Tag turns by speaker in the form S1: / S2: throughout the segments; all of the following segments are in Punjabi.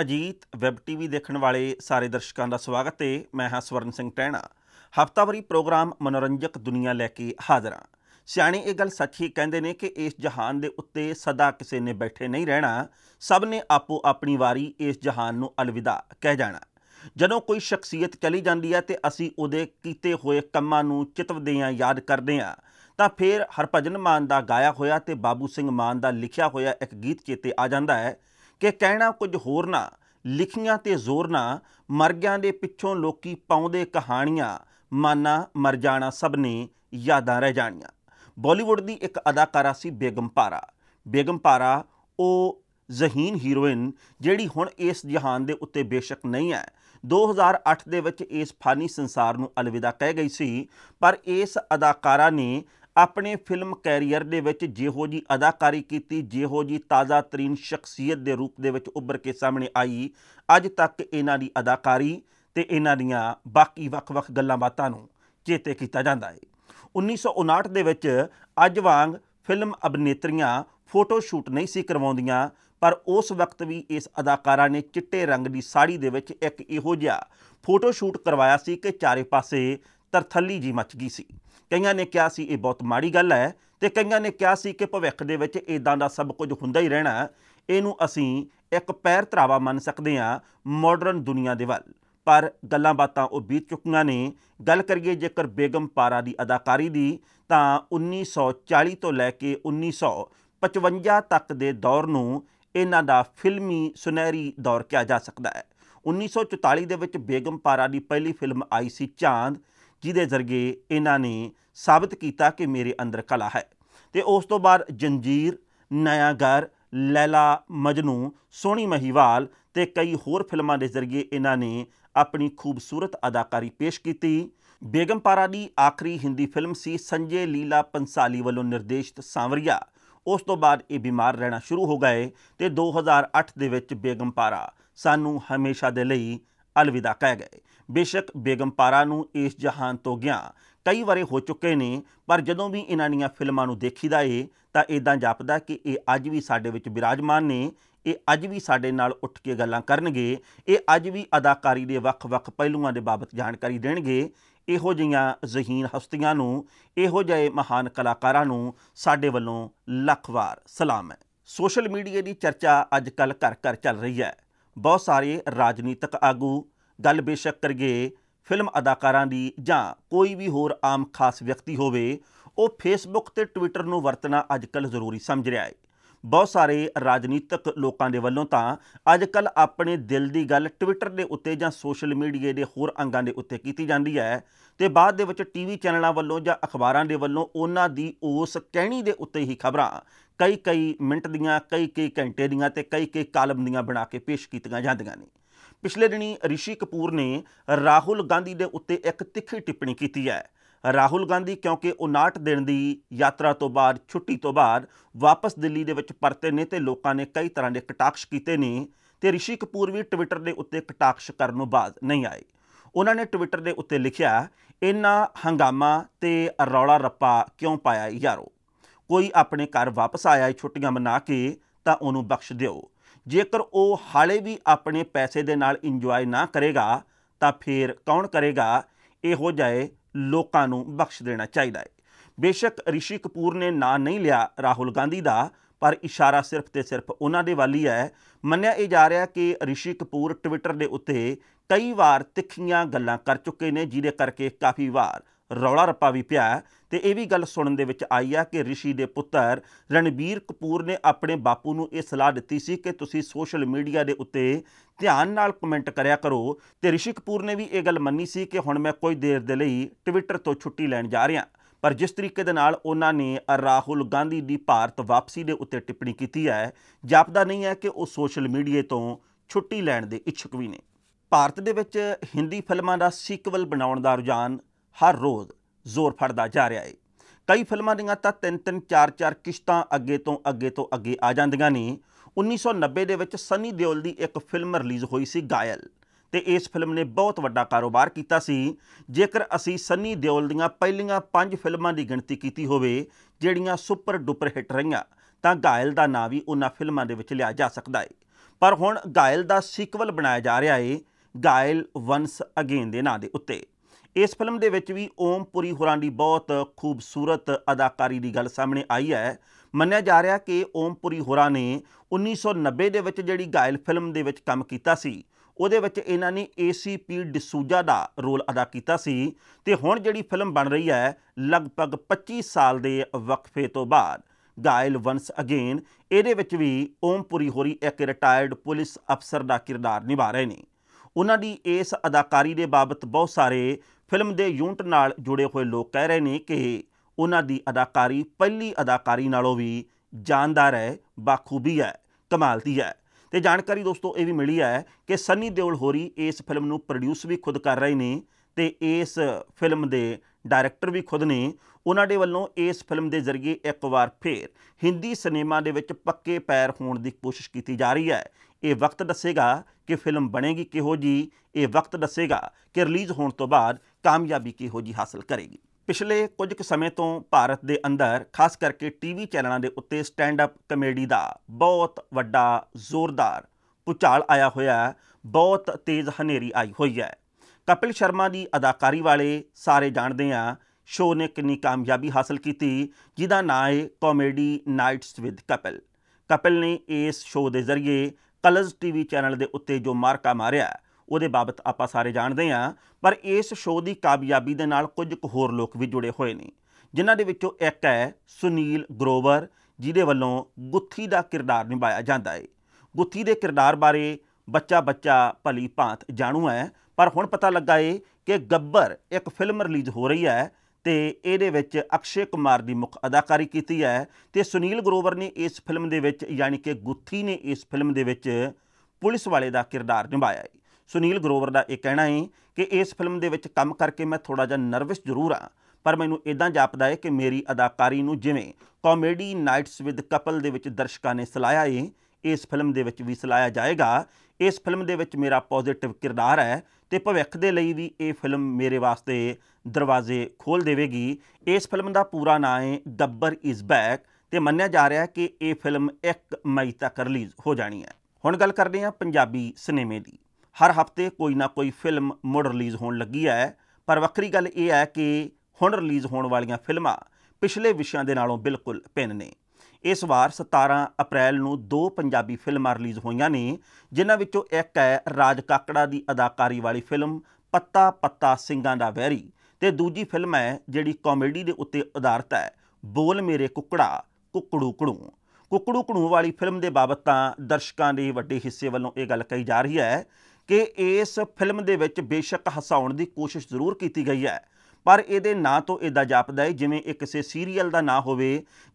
S1: ਅਜੀਤ ਵੈਬ ਟੀਵੀ ਦੇਖਣ ਵਾਲੇ ਸਾਰੇ ਦਰਸ਼ਕਾਂ ਦਾ ਸਵਾਗਤ ਹੈ ਮੈਂ ਹਾਂ ਸਵਰਨ ਸਿੰਘ ਟਹਿਣਾ ਹਫਤਾਵਾਰੀ ਪ੍ਰੋਗਰਾਮ ਮਨੋਰੰਜਕ ਦੁਨੀਆ ਲੈ ਕੇ ਹਾਜ਼ਰ ਹਾਂ ਸਿਆਣੇ ਇਹ ਗੱਲ ਸੱਚੀ ਕਹਿੰਦੇ ਨੇ ਕਿ ਇਸ ਜਹਾਨ ਦੇ ਉੱਤੇ ਸਦਾ ਕਿਸੇ ਨੇ ਬੈਠੇ ਨਹੀਂ ਰਹਿਣਾ ਸਭ ਨੇ ਆਪੋ ਆਪਣੀ ਵਾਰੀ ਇਸ ਜਹਾਨ ਨੂੰ ਅਲਵਿਦਾ ਕਹਿ ਜਾਣਾ ਜਦੋਂ ਕੋਈ ਸ਼ਖਸੀਅਤ ਚਲੀ ਜਾਂਦੀ ਹੈ ਤੇ ਅਸੀਂ ਉਹਦੇ ਕੀਤੇ ਹੋਏ ਕੰਮਾਂ ਨੂੰ ਚਿਤਵਦੇ ਆ ਯਾਦ ਕਰਦੇ ਆ ਤਾਂ ਫਿਰ ਹਰਭਜਨ ਮਾਨ ਦਾ ਗਾਇਆ ਹੋਇਆ ਤੇ ਬਾਬੂ ਸਿੰਘ ਮਾਨ ਦਾ ਲਿਖਿਆ ਹੋਇਆ ਇੱਕ ਗੀਤ ਚੇਤੇ ਆ ਜਾਂਦਾ ਹੈ ਕਿ ਕਹਿਣਾ ਕੁਝ ਹੋਰ ਨਾ ਲਿਖੀਆਂ ਤੇ ਜ਼ੋਰ ਨਾ ਮਰਗਿਆਂ ਦੇ ਪਿੱਛੋਂ ਲੋਕੀ ਪਾਉਂਦੇ ਕਹਾਣੀਆਂ ਮਾਨਾ ਮਰ ਜਾਣਾ ਸਭ ਨੇ ਯਾਦਾਂ ਰਹਿ ਜਾਣੀਆਂ ਬਾਲੀਵੁੱਡ ਦੀ ਇੱਕ ਅਦਾਕਾਰਾ ਸੀ ਬੇਗਮ ਪਾਰਾ ਬੇਗਮ ਪਾਰਾ ਉਹ ਜ਼ਹੀਨ ਹੀਰੋਇਨ ਜਿਹੜੀ ਹੁਣ ਇਸ ਜਹਾਨ ਦੇ ਉੱਤੇ ਬੇਸ਼ੱਕ ਨਹੀਂ ਹੈ 2008 ਦੇ ਵਿੱਚ ਇਸ ਫਾਨੀ ਸੰਸਾਰ ਨੂੰ ਅਲਵਿਦਾ ਕਹਿ ਗਈ ਸੀ ਪਰ ਇਸ ਅਦਾਕਾਰਾ ਨੇ ਆਪਣੇ ਫਿਲਮ ਕੈਰੀਅਰ ਦੇ ਵਿੱਚ ਜਿਹੋ ਜੀ ਅਦਾਕਾਰੀ ਕੀਤੀ ਜਿਹੋ ਜੀ ਤਾਜ਼ਾ ਤਰੀਨ ਸ਼ਖਸੀਅਤ ਦੇ ਰੂਪ ਦੇ ਵਿੱਚ ਉੱਭਰ ਕੇ ਸਾਹਮਣੇ ਆਈ ਅੱਜ ਤੱਕ ਇਹਨਾਂ ਦੀ ਅਦਾਕਾਰੀ ਤੇ ਇਹਨਾਂ ਦੀਆਂ ਬਾਕੀ ਵੱਖ-ਵੱਖ ਗੱਲਾਂ ਬਾਤਾਂ ਨੂੰ ਚੇਤੇ ਕੀਤਾ ਜਾਂਦਾ ਹੈ 1959 ਦੇ ਵਿੱਚ ਅੱਜ ਵਾਂਗ ਫਿਲਮ ਅਭਿਨੇਤਰੀਆਂ ਫੋਟੋ ਸ਼ੂਟ ਨਹੀਂ ਸੀ ਕਰਵਾਉਂਦੀਆਂ ਪਰ ਉਸ ਵਕਤ ਵੀ ਇਸ ਅਦਾਕਾਰਾ ਨੇ ਚਿੱਟੇ ਰੰਗ ਦੀ ਸਾੜੀ ਦੇ ਵਿੱਚ ਇੱਕ ਇਹੋ ਜਿਹਾ ਫੋਟੋ ਸ਼ੂਟ ਕਰਵਾਇਆ ਸੀ ਕਿ ਚਾਰੇ ਪਾਸੇ ਤਰਥੱਲੀ ਜੀ ਮੱਚ ਗਈ ਸੀ ਕਈਆਂ ਨੇ ਕਿਹਾ ਸੀ ਇਹ ਬਹੁਤ ਮਾੜੀ ਗੱਲ ਹੈ ਤੇ ਕਈਆਂ ਨੇ ਕਿਹਾ ਸੀ ਕਿ ਭਵਿੱਖ ਦੇ ਵਿੱਚ ਇਦਾਂ ਦਾ ਸਭ ਕੁਝ ਹੁੰਦਾ ਹੀ ਰਹਿਣਾ ਇਹਨੂੰ ਅਸੀਂ ਇੱਕ ਪੈਰ ਧਰਾਵਾ ਮੰਨ ਸਕਦੇ ਹਾਂ ਮਾਡਰਨ ਦੁਨੀਆ ਦੇ ਵੱਲ ਪਰ ਗੱਲਾਂ ਬਾਤਾਂ ਉਹ ਬੀਤ ਚੁੱਕੀਆਂ ਨੇ ਗੱਲ ਕਰੀਏ ਜੇਕਰ ਬੇਗਮ ਪਾਰਾ ਦੀ ਅਦਾਕਾਰੀ ਦੀ ਤਾਂ 1940 ਤੋਂ ਲੈ ਕੇ 1955 ਤੱਕ ਦੇ ਦੌਰ ਨੂੰ ਇਹਨਾਂ ਦਾ ਫਿਲਮੀ ਸੁਨਹਿਰੀ ਦੌਰ ਕਿਹਾ ਜਾ ਸਕਦਾ ਹੈ 1944 ਦੇ ਵਿੱਚ ਬੇਗਮ ਪਾਰਾ ਦੀ ਪਹਿਲੀ ਫਿਲਮ ਆਈ ਸੀ ਚਾਂਦ ਜਿਹਦੇ ਜ਼ਰੀਏ ਇਹਨਾਂ ਨੇ ਸਾਬਤ ਕੀਤਾ ਕਿ ਮੇਰੇ ਅੰਦਰ ਕਲਾ ਹੈ ਤੇ ਉਸ ਤੋਂ ਬਾਅਦ ਜੰਜੀਰ ਨਯਾਗਰ ਲੈਲਾ ਮਜਨੂ ਸੋਹਣੀ ਮਹੀਵਾਲ ਤੇ ਕਈ ਹੋਰ ਫਿਲਮਾਂ ਦੇ ਜ਼ਰੀਏ ਇਹਨਾਂ ਨੇ ਆਪਣੀ ਖੂਬਸੂਰਤ ਅਦਾਕਾਰੀ ਪੇਸ਼ ਕੀਤੀ ਪਾਰਾ ਦੀ ਆਖਰੀ ਹਿੰਦੀ ਫਿਲਮ ਸੀ ਸੰਜੇ ਲੀਲਾ ਪੰਸਾਲੀ ਵੱਲੋਂ ਨਿਰਦੇਸ਼ਿਤ ਸਾਂਵਰੀਆ ਉਸ ਤੋਂ ਬਾਅਦ ਇਹ ਬਿਮਾਰ ਰਹਿਣਾ ਸ਼ੁਰੂ ਹੋ ਗਏ ਤੇ 2008 ਦੇ ਵਿੱਚ ਪਾਰਾ ਸਾਨੂੰ ਹਮੇਸ਼ਾ ਦੇ ਲਈ ਅਲਵਿਦਾ ਕਹਿ ਗਏ ਬੇਸ਼ੱਕ ਬੇਗਮਪਾਰਾ ਨੂੰ ਇਸ ਜਹਾਨ ਤੋਂ ਗਿਆ ਕਈ ਵਾਰੇ ਹੋ ਚੁੱਕੇ ਨੇ ਪਰ ਜਦੋਂ ਵੀ ਇਹਨਾਂ ਦੀਆਂ ਫਿਲਮਾਂ ਨੂੰ ਦੇਖੀਦਾ ਏ ਤਾਂ ਇਦਾਂ ਜਾਪਦਾ ਕਿ ਇਹ ਅੱਜ ਵੀ ਸਾਡੇ ਵਿੱਚ ਬਿਰਾਜਮਾਨ ਨੇ ਇਹ ਅੱਜ ਵੀ ਸਾਡੇ ਨਾਲ ਉੱਠ ਕੇ ਗੱਲਾਂ ਕਰਨਗੇ ਇਹ ਅੱਜ ਵੀ ਅਦਾਕਾਰੀ ਦੇ ਵੱਖ-ਵੱਖ ਪਹਿਲੂਆਂ ਦੇ ਬਾਬਤ ਜਾਣਕਾਰੀ ਦੇਣਗੇ ਇਹੋ ਜਿਹੀਆਂ ਜ਼ਹੀਨ ਹਸਤੀਆਂ ਨੂੰ ਇਹੋ ਜਿਹੇ ਮਹਾਨ ਕਲਾਕਾਰਾਂ ਨੂੰ ਸਾਡੇ ਵੱਲੋਂ ਲੱਖ ਵਾਰ ਸਲਾਮ ਹੈ ਸੋਸ਼ਲ ਮੀਡੀਆ ਦੀ ਚਰਚਾ ਅੱਜ ਕੱਲ ਘਰ-ਘਰ ਚੱਲ ਰਹੀ ਹੈ ਬਹੁਤ ਸਾਰੇ ਰਾਜਨੀਤਿਕ ਆਗੂ ਗੱਲ ਬੇਸ਼ੱਕ ਕਰਗੇ ਫਿਲਮ ਅਦਾਕਾਰਾਂ ਦੀ ਜਾਂ ਕੋਈ ਵੀ ਹੋਰ ਆਮ ਖਾਸ ਵਿਅਕਤੀ ਹੋਵੇ ਉਹ ਫੇਸਬੁੱਕ ਤੇ ਟਵਿੱਟਰ ਨੂੰ ਵਰਤਣਾ ਅੱਜਕੱਲ ਜ਼ਰੂਰੀ ਸਮਝ ਰਿਹਾ ਹੈ ਬਹੁਤ ਸਾਰੇ ਰਾਜਨੀਤਿਕ ਲੋਕਾਂ ਦੇ ਵੱਲੋਂ ਤਾਂ ਅੱਜਕੱਲ ਆਪਣੇ ਦਿਲ ਦੀ ਗੱਲ ਟਵਿੱਟਰ ਦੇ ਉੱਤੇ ਜਾਂ ਸੋਸ਼ਲ ਮੀਡੀਆ ਦੇ ਹੋਰ ਅੰਗਾਂ ਦੇ ਉੱਤੇ ਕੀਤੀ ਜਾਂਦੀ ਹੈ ਤੇ ਬਾਅਦ ਦੇ ਵਿੱਚ ਟੀਵੀ ਚੈਨਲਾਂ ਵੱਲੋਂ ਜਾਂ ਅਖਬਾਰਾਂ ਦੇ ਵੱਲੋਂ ਉਹਨਾਂ ਦੀ ਉਸ ਕਹਿਣੀ ਦੇ ਉੱਤੇ ਹੀ ਖਬਰਾਂ ਕਈ ਕਈ ਮਿੰਟ ਦੀਆਂ ਕਈ ਕਈ ਘੰਟੇ ਦੀਆਂ ਤੇ ਕਈ ਕਈ ਕਾਲਮ ਦੀਆਂ ਬਣਾ ਕੇ ਪੇਸ਼ ਕੀਤੀਆਂ ਜਾਂਦੀਆਂ ਨੇ ਪਿਛਲੇ ਦਿਨੀ ਰਿਸ਼ੀ ਕਪੂਰ ਨੇ ਰਾਹੁਲ ਗਾਂਧੀ ਦੇ ਉੱਤੇ ਇੱਕ ਤਿੱਖੀ ਟਿੱਪਣੀ ਕੀਤੀ ਹੈ ਰਾਹੁਲ ਗਾਂਧੀ ਕਿਉਂਕਿ 59 ਦਿਨ ਦੀ ਯਾਤਰਾ ਤੋਂ ਬਾਅਦ ਛੁੱਟੀ ਤੋਂ ਬਾਅਦ ਵਾਪਸ ਦਿੱਲੀ ਦੇ ਵਿੱਚ ਪਰਤੇ ਨੇ ਤੇ ਲੋਕਾਂ ਨੇ ਕਈ ਤਰ੍ਹਾਂ ਦੇ ਕਟਾਕਸ਼ ਕੀਤੇ ਨੇ ਤੇ ਰਿਸ਼ੀ ਕਪੂਰ ਵੀ ਟਵਿੱਟਰ ਦੇ ਉੱਤੇ ਕਟਾਕਸ਼ ਕਰਨ ਤੋਂ ਬਾਅਦ ਨਹੀਂ ਆਏ ਉਹਨਾਂ ਨੇ ਟਵਿੱਟਰ ਦੇ ਉੱਤੇ ਲਿਖਿਆ ਇੰਨਾ ਹੰਗਾਮਾ ਤੇ ਰੌਲਾ ਰੱਪਾ ਕਿਉਂ ਪਾਇਆ ਯਾਰੋ ਕੋਈ ਆਪਣੇ ਘਰ ਵਾਪਸ ਆਇਆ ਛੁੱਟੀਆਂ ਮਨਾ ਕੇ ਤਾਂ ਉਹਨੂੰ ਬਖਸ਼ ਦਿਓ ਜੇਕਰ ਉਹ ਹਾਲੇ ਵੀ ਆਪਣੇ ਪੈਸੇ ਦੇ ਨਾਲ ਇੰਜੋਏ ਨਾ ਕਰੇਗਾ ਤਾਂ ਫਿਰ ਕੌਣ ਕਰੇਗਾ ਇਹੋ ਜਾਏ ਲੋਕਾਂ ਨੂੰ ਬਖਸ਼ ਦੇਣਾ ਚਾਹੀਦਾ ਹੈ ਬੇਸ਼ੱਕ ਰਿਸ਼ੀ ਕਪੂਰ ਨੇ ਨਾਂ ਨਹੀਂ ਲਿਆ ਰਾਹੁਲ ਗਾਂਧੀ ਦਾ ਪਰ ਇਸ਼ਾਰਾ ਸਿਰਫ ਤੇ ਸਿਰਫ ਉਹਨਾਂ ਦੇ ਵੱਲ ਹੀ ਹੈ ਮੰਨਿਆ ਇਹ ਜਾ ਰਿਹਾ ਕਿ ਰਿਸ਼ੀ ਕਪੂਰ ਟਵਿੱਟਰ ਦੇ ਉੱਤੇ ਕਈ ਵਾਰ ਤਿੱਖੀਆਂ ਗੱਲਾਂ ਕਰ ਚੁੱਕੇ ਨੇ ਜਿਹਦੇ ਕਰਕੇ ਕਾਫੀ ਵਾਰ ਰੌਲਾ ਰੱਪਾ ਵੀ ਪਿਆ ਤੇ ਇਹ ਵੀ ਗੱਲ ਸੁਣਨ ਦੇ ਵਿੱਚ ਆਈ ਆ ਕਿ ਰਿਸ਼ੀ ਦੇ ਪੁੱਤਰ ਰਣਬੀਰ ਕਪੂਰ ਨੇ ਆਪਣੇ ਬਾਪੂ ਨੂੰ ਇਹ ਸਲਾਹ ਦਿੱਤੀ ਸੀ ਕਿ ਤੁਸੀਂ ਸੋਸ਼ਲ ਮੀਡੀਆ ਦੇ ਉੱਤੇ ਧਿਆਨ ਨਾਲ ਕਮੈਂਟ ਕਰਿਆ ਕਰੋ ਤੇ ਰਿਸ਼ੀ ਕਪੂਰ ਨੇ ਵੀ ਇਹ ਗੱਲ ਮੰਨੀ ਸੀ ਕਿ ਹੁਣ ਮੈਂ ਕੋਈ ਦੇਰ ਦੇ ਲਈ ਟਵਿੱਟਰ ਤੋਂ ਛੁੱਟੀ ਲੈਣ ਜਾ ਰਿਹਾ ਪਰ ਜਿਸ ਤਰੀਕੇ ਦੇ ਨਾਲ ਉਹਨਾਂ ਨੇ ਰਾਹੁਲ ਗਾਂਧੀ ਦੀ ਭਾਰਤ ਵਾਪਸੀ ਦੇ ਉੱਤੇ ਟਿੱਪਣੀ ਕੀਤੀ ਹੈ ਜਾਪਦਾ ਨਹੀਂ ਹੈ ਕਿ ਉਹ ਸੋਸ਼ਲ ਮੀਡੀਆ ਤੋਂ ਛੁੱਟੀ ਲੈਣ ਦੇ ਇੱਛੁਕ ਵੀ ਨੇ ਭਾਰਤ ਦੇ ਵਿੱਚ ਹਿੰਦੀ ਫਿਲਮਾਂ ਦਾ ਸੀਕਵਲ ਬਣਾਉਣ ਦਾ ਰੁਝਾਨ ਹਰ ਰੋਜ਼ ਜ਼ੋਰ ਫੜਦਾ ਜਾ ਰਿਹਾ ਹੈ ਕਈ ਫਿਲਮਾਂ ਦੀਆਂ ਤਾਂ ਤਿੰਨ ਤਿੰਨ ਚਾਰ ਚਾਰ ਕਿਸ਼ਤਾਂ ਅੱਗੇ ਤੋਂ ਅੱਗੇ ਤੋਂ ਅੱਗੇ ਆ ਜਾਂਦੀਆਂ ਨੇ 1990 ਦੇ ਵਿੱਚ ਸਨੀ ਦਿਓਲ ਦੀ ਇੱਕ ਫਿਲਮ ਰਿਲੀਜ਼ ਹੋਈ ਸੀ ਗਾਇਲ ਤੇ ਇਸ ਫਿਲਮ ਨੇ ਬਹੁਤ ਵੱਡਾ ਕਾਰੋਬਾਰ ਕੀਤਾ ਸੀ ਜੇਕਰ ਅਸੀਂ ਸਨੀ ਦਿਓਲ ਦੀਆਂ ਪਹਿਲੀਆਂ 5 ਫਿਲਮਾਂ ਦੀ ਗਿਣਤੀ ਕੀਤੀ ਹੋਵੇ ਜਿਹੜੀਆਂ ਸੁਪਰ ਡੁਪਰ ਹਿੱਟ ਰਹੀਆਂ ਤਾਂ ਗਾਇਲ ਦਾ ਨਾਂ ਵੀ ਉਹਨਾਂ ਫਿਲਮਾਂ ਦੇ ਵਿੱਚ ਲਿਆ ਜਾ ਸਕਦਾ ਹੈ ਪਰ ਹੁਣ ਗਾਇਲ ਦਾ ਸੀਕਵਲ ਬਣਾਇਆ ਜਾ ਰਿਹਾ ਹੈ ਗਾਇਲ ਵਾਂਸ ਅਗੇਨ ਦੇ ਨਾਂ ਦੇ ਉੱਤੇ ਇਸ ਫਿਲਮ ਦੇ ਵਿੱਚ ਵੀ ਓਮਪੁਰੀ ਹੋਰਾਂ ਦੀ ਬਹੁਤ ਖੂਬਸੂਰਤ ਅਦਾਕਾਰੀ ਦੀ ਗੱਲ ਸਾਹਮਣੇ ਆਈ ਹੈ ਮੰਨਿਆ ਜਾ ਰਿਹਾ ਕਿ ਓਮਪੁਰੀ ਹੋਰਾਂ ਨੇ 1990 ਦੇ ਵਿੱਚ ਜਿਹੜੀ ਗਾਇਲ ਫਿਲਮ ਦੇ ਵਿੱਚ ਕੰਮ ਕੀਤਾ ਸੀ ਉਹਦੇ ਵਿੱਚ ਇਹਨਾਂ ਨੇ ਏਸੀਪੀ ਡਿਸੂਜਾ ਦਾ ਰੋਲ ਅਦਾ ਕੀਤਾ ਸੀ ਤੇ ਹੁਣ ਜਿਹੜੀ ਫਿਲਮ ਬਣ ਰਹੀ ਹੈ ਲਗਭਗ 25 ਸਾਲ ਦੇ ਵਕਫੇ ਤੋਂ ਬਾਅਦ ਗਾਇਲ ਵਾਂਸ ਅਗੇਨ ਇਹਦੇ ਵਿੱਚ ਵੀ ਓਮਪੁਰੀ ਹੋਰੀ ਇੱਕ ਰਿਟਾਇਰਡ ਪੁਲਿਸ ਅਫਸਰ ਦਾ ਕਿਰਦਾਰ ਨਿਭਾ ਰਹੇ ਨੇ ਉਹਨਾਂ ਦੀ ਇਸ ਅਦਾਕਾਰੀ ਦੇ ਬਾਬਤ ਬਹੁਤ ਸਾਰੇ ਫਿਲਮ ਦੇ ਯੂਨਿਟ ਨਾਲ ਜੁੜੇ ਹੋਏ ਲੋਕ ਕਹਿ ਰਹੇ ਨੇ ਕਿ ਉਹਨਾਂ ਦੀ ਅਦਾਕਾਰੀ ਪਹਿਲੀ ਅਦਾਕਾਰੀ ਨਾਲੋਂ ਵੀ ਜਾਨਦਾਰ ਹੈ ਬਾਖੂਬੀ ਹੈ ਕਮਾਲ ਦੀ ਹੈ ਤੇ ਜਾਣਕਾਰੀ ਦੋਸਤੋ ਇਹ ਵੀ ਮਿਲੀ ਹੈ ਕਿ ਸੰਨੀ ਦਿਓਲ ਹੋਰੀ ਇਸ ਫਿਲਮ ਨੂੰ ਪ੍ਰੋਡਿਊਸ ਵੀ ਖੁਦ ਕਰ ਰਹੇ ਨੇ ਤੇ ਇਸ ਫਿਲਮ ਦੇ ਡਾਇਰੈਕਟਰ ਵੀ ਖੁਦ ਨੇ ਉਹਨਾਂ ਦੇ ਵੱਲੋਂ ਇਸ ਫਿਲਮ ਦੇ ਜ਼ਰੀਏ ਇੱਕ ਵਾਰ ਫੇਰ ਹਿੰਦੀ ਸਿਨੇਮਾ ਦੇ ਵਿੱਚ ਪੱਕੇ ਪੈਰ ਹੋਣ ਦੀ ਕੋਸ਼ਿਸ਼ ਕੀਤੀ ਜਾ ਰਹੀ ਹੈ ਇਹ ਵਕਤ ਦੱਸੇਗਾ ਕਿ ਫਿਲਮ ਬਣੇਗੀ ਕਿਹੋ ਜੀ ਇਹ ਵਕਤ ਦੱਸੇਗਾ ਕਿ ਰਿਲੀਜ਼ ਹੋਣ ਤੋਂ ਬਾਅਦ ਕਾਮਯਾਬੀ ਕੀ ਜੀ ਹਾਸਲ ਕਰੇਗੀ ਪਿਛਲੇ ਕੁਝ ਕੁ ਸਮੇਂ ਤੋਂ ਭਾਰਤ ਦੇ ਅੰਦਰ ਖਾਸ ਕਰਕੇ ਟੀਵੀ ਚੈਨਲਾਂ ਦੇ ਉੱਤੇ ਸਟੈਂਡ ਅਪ ਕਮੇਡੀ ਦਾ ਬਹੁਤ ਵੱਡਾ ਜ਼ੋਰਦਾਰ ਪੁਚਾਲ ਆਇਆ ਹੋਇਆ ਹੈ ਬਹੁਤ ਤੇਜ਼ ਹਨੇਰੀ ਆਈ ਹੋਈ ਹੈ ਕਪਿਲ ਸ਼ਰਮਾ ਦੀ ਅਦਾਕਾਰੀ ਵਾਲੇ ਸਾਰੇ ਜਾਣਦੇ ਆ ਸ਼ੋਅ ਨੇ ਕਿੰਨੀ ਕਾਮਯਾਬੀ ਹਾਸਲ ਕੀਤੀ ਜਿਹਦਾ ਨਾਮ ਹੈ comedy nights with Kapil Kapil ਨੇ ਇਸ ਸ਼ੋਅ ਦੇ ਜ਼ਰੀਏ ਕਲਰਸ ਟੀਵੀ ਚੈਨਲ ਦੇ ਉੱਤੇ ਜੋ ਮਾਰਕਾ ਮਾਰਿਆ ਉਹਦੇ ਬਾਬਤ ਆਪਾਂ ਸਾਰੇ ਜਾਣਦੇ ਆ ਪਰ ਇਸ ਸ਼ੋਅ ਦੀ ਕਾਮਯਾਬੀ ਦੇ ਨਾਲ ਕੁਝ ਕੁ ਹੋਰ ਲੋਕ ਵੀ ਜੁੜੇ ਹੋਏ ਨੇ ਜਿਨ੍ਹਾਂ ਦੇ ਵਿੱਚੋਂ ਇੱਕ ਹੈ ਸੁਨੀਲ ਗਰੋਵਰ ਜਿਹਦੇ ਵੱਲੋਂ ਗੁੱਥੀ ਦਾ ਕਿਰਦਾਰ ਨਿਭਾਇਆ ਜਾਂਦਾ ਹੈ ਗੁੱਥੀ ਦੇ ਕਿਰਦਾਰ ਬਾਰੇ ਬੱਚਾ ਬੱਚਾ ਭਲੀ ਭਾਂਤ ਜਾਣੂ ਹੈ ਪਰ ਹੁਣ ਪਤਾ ਲੱਗਾ ਏ ਕਿ ਗੱਬਰ ਇੱਕ ਫਿਲਮ ਰਿਲੀਜ਼ ਹੋ ਰਹੀ ਹੈ ਤੇ ਇਹਦੇ ਵਿੱਚ ਅਕਸ਼ੇ ਕੁਮਾਰ ਦੀ ਮੁੱਖ ਅਦਾਕਾਰੀ ਕੀਤੀ ਹੈ ਤੇ ਸੁਨੀਲ ਗਰੋਵਰ ਨੇ ਇਸ ਫਿਲਮ ਦੇ ਵਿੱਚ ਯਾਨੀ ਕਿ ਗੁੱਥੀ ਨੇ ਇਸ ਫਿਲਮ ਦੇ ਵਿੱਚ ਪੁਲਿਸ ਵਾਲੇ ਦਾ ਕਿਰਦਾਰ ਨਿਭਾਇਆ ਹੈ ਸੁਨੀਲ ਗਰੋਵਰ ਦਾ ਇਹ ਕਹਿਣਾ ਹੈ ਕਿ ਇਸ ਫਿਲਮ ਦੇ ਵਿੱਚ ਕੰਮ ਕਰਕੇ ਮੈਂ ਥੋੜਾ ਜਿਹਾ ਨਰਵਸ ਜ਼ਰੂਰ ਆ ਪਰ ਮੈਨੂੰ ਇਦਾਂ ਜਾਪਦਾ ਹੈ ਕਿ ਮੇਰੀ ਅਦਾਕਾਰੀ ਨੂੰ ਜਿਵੇਂ ਕਾਮੇਡੀ ਨਾਈਟਸ ਵਿਦ ਕਪਲ ਦੇ ਵਿੱਚ ਦਰਸ਼ਕਾਂ ਨੇ ਸਲਾਇਆ ਏ ਇਸ ਫਿਲਮ ਦੇ ਵਿੱਚ ਵੀ ਸਲਾਇਆ ਜਾਏਗਾ ਇਸ ਫਿਲਮ ਦੇ ਵਿੱਚ ਮੇਰਾ ਪੋਜ਼ਿਟਿਵ ਕਿਰਦਾਰ ਹੈ ਤੇ ਭਵਿੱਖ ਦੇ ਲਈ ਵੀ ਇਹ ਫਿਲਮ ਮੇਰੇ ਵਾਸਤੇ ਦਰਵਾਜ਼ੇ ਖੋਲ ਦੇਵੇਗੀ ਇਸ ਫਿਲਮ ਦਾ ਪੂਰਾ ਨਾਮ ਹੈ ਗੱਬਰ ਇਜ਼ ਬੈਕ ਤੇ ਮੰਨਿਆ ਜਾ ਰਿਹਾ ਹੈ ਕਿ ਇਹ ਫਿਲਮ 1 ਮਈ ਤੱਕ ਰਿਲੀਜ਼ ਹੋ ਜਾਣੀ ਹੈ ਹੁਣ ਗੱਲ ਕਰਦੇ ਹਾਂ ਪੰਜਾਬੀ ਸਿਨੇਮੇ ਦੀ ਹਰ ਹਫਤੇ ਕੋਈ ਨਾ ਕੋਈ ਫਿਲਮ ਮੁੜ ਰਿਲੀਜ਼ ਹੋਣ ਲੱਗੀ ਹੈ ਪਰ ਵੱਖਰੀ ਗੱਲ ਇਹ ਹੈ ਕਿ ਹੁਣ ਰਿਲੀਜ਼ ਹੋਣ ਵਾਲੀਆਂ ਫਿਲਮਾਂ ਪਿਛਲੇ ਵਿਸ਼ਿਆਂ ਦੇ ਨਾਲੋਂ ਬਿਲਕੁਲ ਭਿੰਨ ਨੇ ਇਸ ਵਾਰ 17 ਅਪ੍ਰੈਲ ਨੂੰ ਦੋ ਪੰਜਾਬੀ ਫਿਲਮਾਂ ਰਿਲੀਜ਼ ਹੋਈਆਂ ਨੇ ਜਿਨ੍ਹਾਂ ਵਿੱਚੋਂ ਇੱਕ ਹੈ ਰਾਜ ਕਾਕੜਾ ਦੀ ਅਦਾਕਾਰੀ ਵਾਲੀ ਫਿਲਮ ਪੱਤਾ ਪੱਤਾ ਸਿੰਘਾਂ ਦਾ ਵੈਰੀ ਤੇ ਦੂਜੀ ਫਿਲਮ ਹੈ ਜਿਹੜੀ ਕਾਮੇਡੀ ਦੇ ਉੱਤੇ ਆਧਾਰਿਤ ਹੈ ਬੋਲ ਮੇਰੇ ਕੁੱਕੜਾ ਕੁੱਕੜੂ ਕੜੂ ਕੁੱਕੜੂ ਕੜੂ ਵਾਲੀ ਫਿਲਮ ਦੇ ਬਾਬਤ ਤਾਂ ਦਰਸ਼ਕਾਂ ਦੇ ਵੱਡੇ ਹਿੱਸੇ ਵੱਲੋਂ ਇਹ ਗੱਲ ਕਹੀ ਜਾ ਰਹੀ ਹੈ ਕਿ ਇਸ ਫਿਲਮ ਦੇ ਵਿੱਚ ਬੇਸ਼ੱਕ ਹਸਾਉਣ ਦੀ ਕੋਸ਼ਿਸ਼ ਜ਼ਰੂਰ ਕੀਤੀ ਗਈ ਹੈ ਪਰ ਇਹਦੇ ਨਾਂ ਤੋਂ ਇਦਾਂ ਜਾਪਦਾ ਹੈ ਜਿਵੇਂ ਇਹ ਕਿਸੇ ਸੀਰੀਅਲ ਦਾ ਨਾਂ ਹੋਵੇ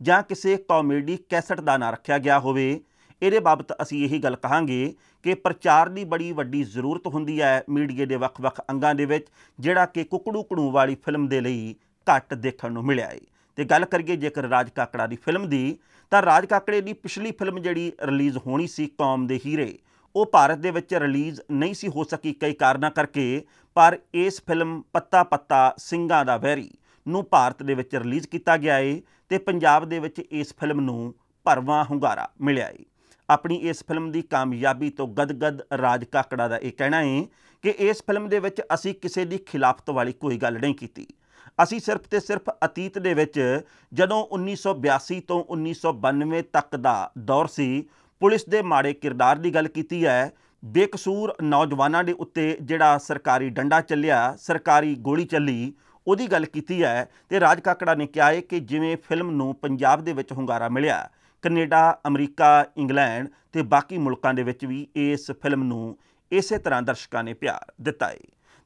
S1: ਜਾਂ ਕਿਸੇ ਕਾਮੇਡੀ ਕੈਸਟ ਦਾ ਨਾਂ ਰੱਖਿਆ ਗਿਆ ਹੋਵੇ ਇਹਦੇ ਬਾਬਤ ਅਸੀਂ ਇਹੀ ਗੱਲ ਕਹਾਂਗੇ ਕਿ ਪ੍ਰਚਾਰ ਦੀ ਬੜੀ ਵੱਡੀ ਜ਼ਰੂਰਤ ਹੁੰਦੀ ਹੈ ਮੀਡੀਆ ਦੇ ਵੱਖ-ਵੱਖ ਅੰਗਾਂ ਦੇ ਵਿੱਚ ਜਿਹੜਾ ਕਿ ਕੁਕੜੂ ਕੜੂ ਵਾਲੀ ਫਿਲਮ ਦੇ ਲਈ ਘੱਟ ਦੇਖਣ ਨੂੰ ਮਿਲਿਆ ਹੈ ਤੇ ਗੱਲ ਕਰੀਏ ਜੇਕਰ ਰਾਜ ਕਾਕੜਾ ਦੀ ਫਿਲਮ ਦੀ ਤਾਂ ਰਾਜ ਕਾਕੜੇ ਦੀ ਪਿਛਲੀ ਫਿਲਮ ਜਿਹੜੀ ਰਿਲੀਜ਼ ਹੋਣੀ ਸੀ ਕੌਮ ਦੇ ਹੀਰੇ ਉਹ ਭਾਰਤ ਦੇ ਵਿੱਚ ਰਿਲੀਜ਼ ਨਹੀਂ ਸੀ ਹੋ ਸਕੀ ਕਈ ਕਾਰਨਾਂ ਕਰਕੇ ਪਰ ਇਸ ਫਿਲਮ ਪੱਤਾ ਪੱਤਾ ਸਿੰਘਾਂ ਦਾ ਵੈਰੀ ਨੂੰ ਭਾਰਤ ਦੇ ਵਿੱਚ ਰਿਲੀਜ਼ ਕੀਤਾ ਗਿਆ ਏ ਤੇ ਪੰਜਾਬ ਦੇ ਵਿੱਚ ਇਸ ਫਿਲਮ ਨੂੰ ਭਰਵਾ ਹੁੰਗਾਰਾ ਮਿਲਿਆ ਏ ਆਪਣੀ ਇਸ ਫਿਲਮ ਦੀ ਕਾਮਯਾਬੀ ਤੋਂ ਗਦਗਦ ਰਾਜ ਕਾਕੜਾ ਦਾ ਇਹ ਕਹਿਣਾ ਏ ਕਿ ਇਸ ਫਿਲਮ ਦੇ ਵਿੱਚ ਅਸੀਂ ਕਿਸੇ ਦੀ ਖਿਲਾਫਤ ਵਾਲੀ ਕੋਈ ਗੱਲ ਨਹੀਂ ਕੀਤੀ ਅਸੀਂ ਸਿਰਫ ਤੇ ਸਿਰਫ ਅਤੀਤ ਦੇ ਵਿੱਚ ਜਦੋਂ 1982 ਤੋਂ 1992 ਤੱਕ ਦਾ ਦੌਰ ਸੀ ਪੁਲਿਸ ਦੇ ਮਾੜੇ ਕਿਰਦਾਰ ਦੀ ਗੱਲ ਕੀਤੀ ਹੈ ਬੇਕਸੂਰ ਨੌਜਵਾਨਾਂ ਦੇ ਉੱਤੇ ਜਿਹੜਾ ਸਰਕਾਰੀ ਡੰਡਾ ਚੱਲਿਆ ਸਰਕਾਰੀ ਗੋਲੀ ਚੱਲੀ ਉਹਦੀ ਗੱਲ ਕੀਤੀ ਹੈ ਤੇ ਰਾਜ ਕਾਕੜਾ ਨੇ ਕਿਹਾ ਹੈ ਕਿ ਜਿਵੇਂ ਫਿਲਮ ਨੂੰ ਪੰਜਾਬ ਦੇ ਵਿੱਚ ਹੁੰਗਾਰਾ ਮਿਲਿਆ ਕੈਨੇਡਾ ਅਮਰੀਕਾ ਇੰਗਲੈਂਡ ਤੇ ਬਾਕੀ ਮੁਲਕਾਂ ਦੇ ਵਿੱਚ ਵੀ ਇਸ ਫਿਲਮ ਨੂੰ ਇਸੇ ਤਰ੍ਹਾਂ ਦਰਸ਼ਕਾਂ ਨੇ ਪਿਆਰ ਦਿੱਤਾ ਹੈ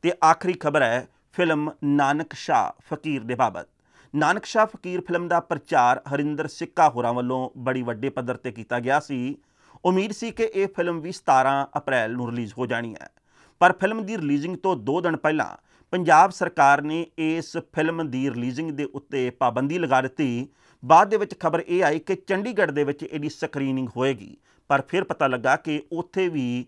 S1: ਤੇ ਆਖਰੀ ਖਬਰ ਹੈ ਫਿਲਮ ਨਾਨਕ ਸ਼ਾ ਫਕੀਰ ਦੇ ਬਾਬਤ ਨਾਨਕ ਸ਼ਾਹ ਫਕੀਰ ਫਿਲਮ ਦਾ ਪ੍ਰਚਾਰ ਹਰਿੰਦਰ ਸਿੱਕਾ ਹੋਰਾਂ ਵੱਲੋਂ ਬੜੀ ਵੱਡੇ ਪੱਧਰ ਤੇ ਕੀਤਾ ਗਿਆ ਸੀ ਉਮੀਦ ਸੀ ਕਿ ਇਹ ਫਿਲਮ ਵੀ 17 ਅਪ੍ਰੈਲ ਨੂੰ ਰਿਲੀਜ਼ ਹੋ ਜਾਣੀ ਹੈ ਪਰ ਫਿਲਮ ਦੀ ਰਿਲੀਜ਼ਿੰਗ ਤੋਂ 2 ਦਿਨ ਪਹਿਲਾਂ ਪੰਜਾਬ ਸਰਕਾਰ ਨੇ ਇਸ ਫਿਲਮ ਦੀ ਰਿਲੀਜ਼ਿੰਗ ਦੇ ਉੱਤੇ ਪਾਬੰਦੀ ਲਗਾ ਦਿੱਤੀ ਬਾਅਦ ਦੇ ਵਿੱਚ ਖਬਰ ਇਹ ਆਈ ਕਿ ਚੰਡੀਗੜ੍ਹ ਦੇ ਵਿੱਚ ਇਹਦੀ ਸਕਰੀਨਿੰਗ ਹੋਏਗੀ ਪਰ ਫਿਰ ਪਤਾ ਲੱਗਾ ਕਿ ਉੱਥੇ ਵੀ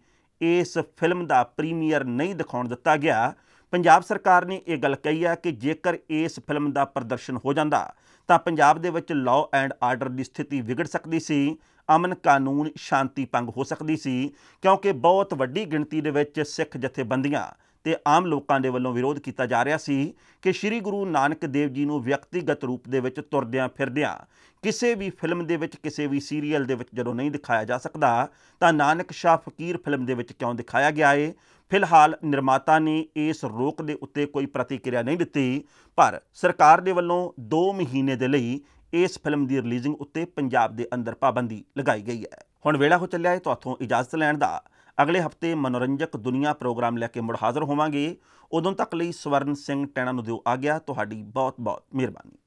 S1: ਇਸ ਫਿਲਮ ਦਾ ਪ੍ਰੀਮੀਅਰ ਨਹੀਂ ਦਿਖਾਉਣ ਦਿੱਤਾ ਗਿਆ ਪੰਜਾਬ ਸਰਕਾਰ ਨੇ ਇਹ ਗੱਲ ਕਹੀ ਹੈ ਕਿ ਜੇਕਰ ਇਸ ਫਿਲਮ ਦਾ ਪ੍ਰਦਰਸ਼ਨ ਹੋ ਜਾਂਦਾ ਤਾਂ ਪੰਜਾਬ ਦੇ ਵਿੱਚ ਲਾਅ ਐਂਡ ਆਰਡਰ ਦੀ ਸਥਿਤੀ ਵਿਗੜ ਸਕਦੀ ਸੀ ਅਮਨ ਕਾਨੂੰਨ ਸ਼ਾਂਤੀ ਪੰਗ ਹੋ ਸਕਦੀ ਸੀ ਕਿਉਂਕਿ ਬਹੁਤ ਵੱਡੀ ਗਿਣਤੀ ਦੇ ਵਿੱਚ ਸਿੱਖ ਜਥੇਬੰਦੀਆਂ ਤੇ ਆਮ ਲੋਕਾਂ ਦੇ ਵੱਲੋਂ ਵਿਰੋਧ ਕੀਤਾ ਜਾ ਰਿਹਾ ਸੀ ਕਿ ਸ੍ਰੀ ਗੁਰੂ ਨਾਨਕ ਦੇਵ ਜੀ ਨੂੰ ਵਿਅਕਤੀਗਤ ਰੂਪ ਦੇ ਵਿੱਚ ਤੁਰਦਿਆਂ ਫਿਰਦਿਆਂ ਕਿਸੇ ਵੀ ਫਿਲਮ ਦੇ ਵਿੱਚ ਕਿਸੇ ਵੀ ਸੀਰੀਅਲ ਦੇ ਵਿੱਚ ਜਦੋਂ ਨਹੀਂ ਦਿਖਾਇਆ ਜਾ ਸਕਦਾ ਤਾਂ ਨਾਨਕ ਸ਼ਾਹ ਫਕੀਰ ਫਿਲਮ ਦੇ ਵਿੱਚ ਕਿਉਂ ਦਿਖਾਇਆ ਗਿਆ ਏ ਫਿਲਹਾਲ ਨਿਰਮਾਤਾ ਨੇ ਇਸ ਰੋਕ ਦੇ ਉੱਤੇ ਕੋਈ ਪ੍ਰਤੀਕਿਰਿਆ ਨਹੀਂ ਦਿੱਤੀ ਪਰ ਸਰਕਾਰ ਦੇ ਵੱਲੋਂ 2 ਮਹੀਨੇ ਦੇ ਲਈ ਇਸ ਫਿਲਮ ਦੀ ਰਿਲੀਜ਼ਿੰਗ ਉੱਤੇ ਪੰਜਾਬ ਦੇ ਅੰਦਰ ਪਾਬੰਦੀ ਲਗਾਈ ਗਈ ਹੈ ਹੁਣ ਵੇਲਾ ਹੋ ਚੱਲਿਆ ਹੈ ਤੁਹਾਥੋਂ ਇਜਾਜ਼ਤ ਲੈਣ ਦਾ ਅਗਲੇ ਹਫਤੇ ਮਨੋਰੰਜਕ ਦੁਨੀਆ ਪ੍ਰੋਗਰਾਮ ਲੈ ਕੇ ਮੁੜ ਹਾਜ਼ਰ ਹੋਵਾਂਗੇ ਉਦੋਂ ਤੱਕ ਲਈ ਸਵਰਨ ਸਿੰਘ ਟੈਣਾ ਨੂੰ ਦਿਓ ਆ ਗਿਆ ਤੁਹਾਡੀ ਬਹੁਤ ਬਹੁਤ ਮਿਹਰਬਾਨੀ